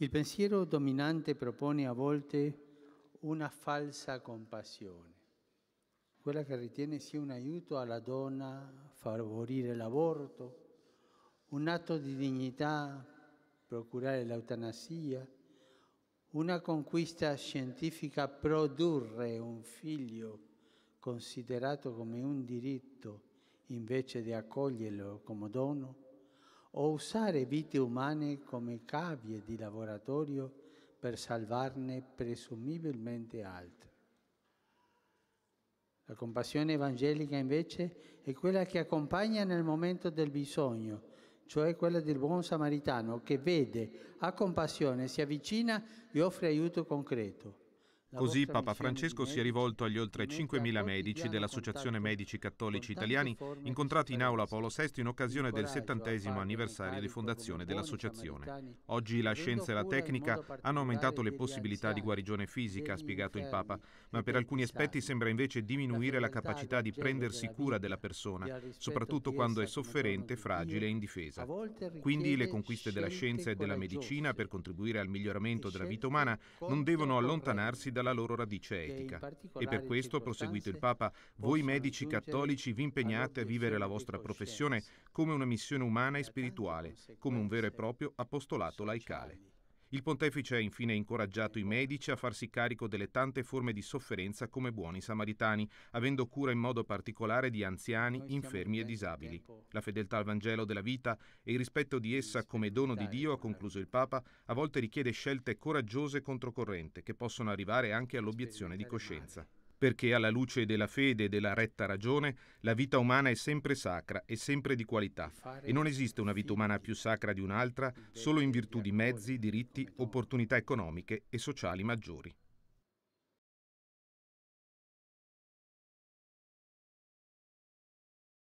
Il pensiero dominante propone a volte una falsa compassione, quella che ritiene sia un aiuto alla donna favorire l'aborto, un atto di dignità, procurare l'eutanasia, una conquista scientifica, produrre un figlio considerato come un diritto invece di accoglierlo come dono o usare vite umane come cavie di laboratorio per salvarne presumibilmente altre. La compassione evangelica invece è quella che accompagna nel momento del bisogno, cioè quella del buon samaritano che vede, ha compassione, si avvicina e offre aiuto concreto. Così Papa Francesco si è rivolto agli oltre 5.000 medici dell'Associazione Medici Cattolici Italiani incontrati in aula Paolo VI in occasione del settantesimo anniversario di fondazione dell'associazione. Oggi la scienza e la tecnica hanno aumentato le possibilità di guarigione fisica, ha spiegato il Papa, ma per alcuni aspetti sembra invece diminuire la capacità di prendersi cura della persona, soprattutto quando è sofferente, fragile e indifesa. Quindi le conquiste della scienza e della medicina per contribuire al miglioramento della vita umana non devono allontanarsi dalla loro radice etica. E per questo, proseguito il Papa, voi medici cattolici vi impegnate a vivere la vostra professione come una missione umana e spirituale, come un vero e proprio apostolato laicale. Il pontefice ha infine incoraggiato i medici a farsi carico delle tante forme di sofferenza come buoni samaritani, avendo cura in modo particolare di anziani, infermi e disabili. La fedeltà al Vangelo della vita e il rispetto di essa come dono di Dio, ha concluso il Papa, a volte richiede scelte coraggiose controcorrente che possono arrivare anche all'obiezione di coscienza perché alla luce della fede e della retta ragione la vita umana è sempre sacra e sempre di qualità e non esiste una vita umana più sacra di un'altra solo in virtù di mezzi, diritti, opportunità economiche e sociali maggiori.